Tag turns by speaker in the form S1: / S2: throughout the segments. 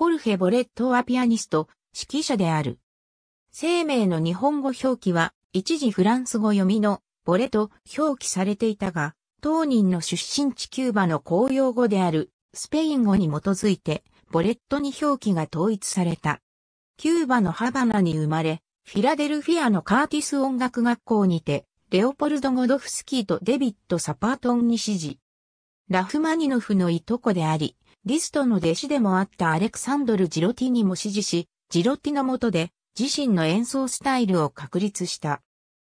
S1: ホルヘ・ボレットはピアニスト、指揮者である。生命の日本語表記は、一時フランス語読みのボレと表記されていたが、当人の出身地キューバの公用語であるスペイン語に基づいて、ボレットに表記が統一された。キューバのハバナに生まれ、フィラデルフィアのカーティス音楽学校にて、レオポルド・ゴドフスキーとデビット・サパートンに指示。ラフマニノフのいとこであり、リストの弟子でもあったアレクサンドル・ジロティにも支持し、ジロティの下で自身の演奏スタイルを確立した。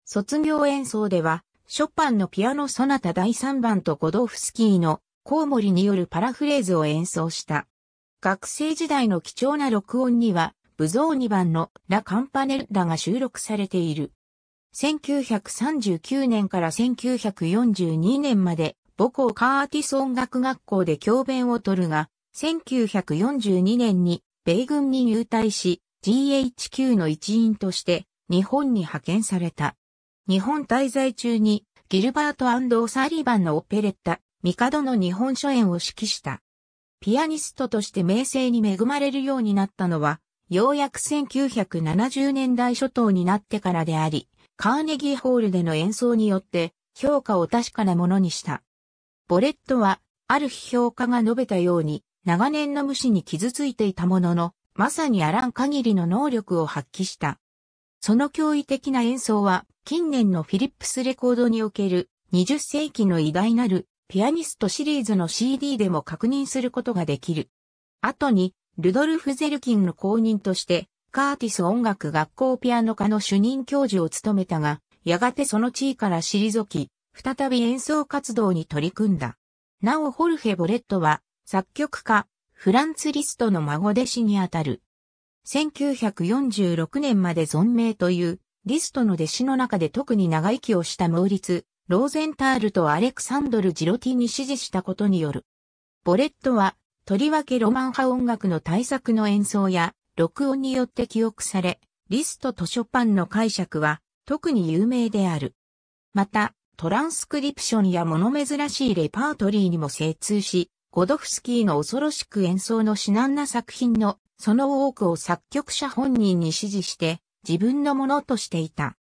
S1: 卒業演奏では、ショパンのピアノソナタ第3番とゴドフスキーのコウモリによるパラフレーズを演奏した。学生時代の貴重な録音には、ブゾー2番のラ・カンパネッラが収録されている。1939年から1942年まで母校カーティス音楽学校で教鞭をとるが、1942年に米軍に入隊し、GHQ の一員として日本に派遣された。日本滞在中にギルバートサリバンのオペレッタ、ミカドの日本初演を指揮した。ピアニストとして名声に恵まれるようになったのは、ようやく1970年代初頭になってからであり、カーネギーホールでの演奏によって評価を確かなものにした。ボレットは、ある批評家が述べたように、長年の無視に傷ついていたものの、まさにあらん限りの能力を発揮した。その驚異的な演奏は、近年のフィリップスレコードにおける20世紀の偉大なるピアニストシリーズの CD でも確認することができる。後に、ルドルフ・ゼルキンの公認として、カーティス音楽学校ピアノ科の主任教授を務めたが、やがてその地位から退き、再び演奏活動に取り組んだ。なおホルフェ・ボレットは、作曲家、フランツ・リストの孫弟子にあたる。1946年まで存命という、リストの弟子の中で特に長生きをしたモーリツ、ローゼンタールとアレクサンドル・ジロティに支持したことによる。ボレットは、とりわけロマン派音楽の大作の演奏や、録音によって記憶され、リストとショパンの解釈は、特に有名である。また、トランスクリプションや物珍しいレパートリーにも精通し、ゴドフスキーの恐ろしく演奏の至難な作品のその多くを作曲者本人に指示して自分のものとしていた。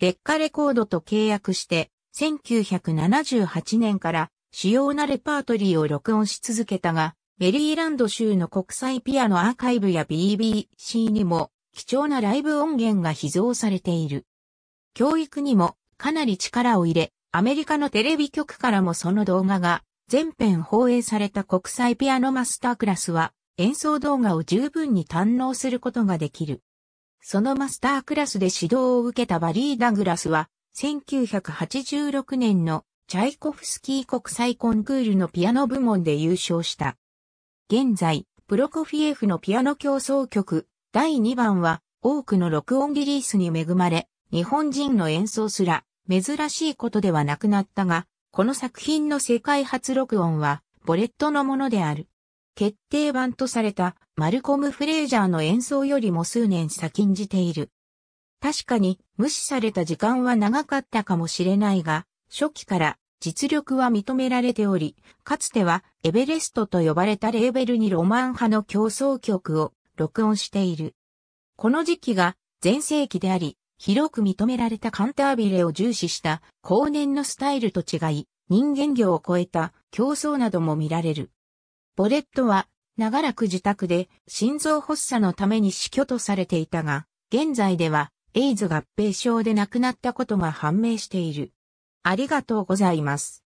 S1: 劣化レコードと契約して1978年から主要なレパートリーを録音し続けたが、メリーランド州の国際ピアノアーカイブや BBC にも貴重なライブ音源が秘蔵されている。教育にもかなり力を入れ、アメリカのテレビ局からもその動画が全編放映された国際ピアノマスタークラスは演奏動画を十分に堪能することができる。そのマスタークラスで指導を受けたバリー・ダグラスは1986年のチャイコフスキー国際コンクールのピアノ部門で優勝した。現在、プロコフィエフのピアノ競争曲第2番は多くの録音リリースに恵まれ、日本人の演奏すら珍しいことではなくなったが、この作品の世界初録音は、ボレットのものである。決定版とされたマルコム・フレージャーの演奏よりも数年先んじている。確かに無視された時間は長かったかもしれないが、初期から実力は認められており、かつてはエベレストと呼ばれたレーベルにロマン派の競争曲を録音している。この時期が前世紀であり、広く認められたカンタービレを重視した後年のスタイルと違い、人間業を超えた競争なども見られる。ボレットは長らく自宅で心臓発作のために死去とされていたが、現在ではエイズ合併症で亡くなったことが判明している。ありがとうございます。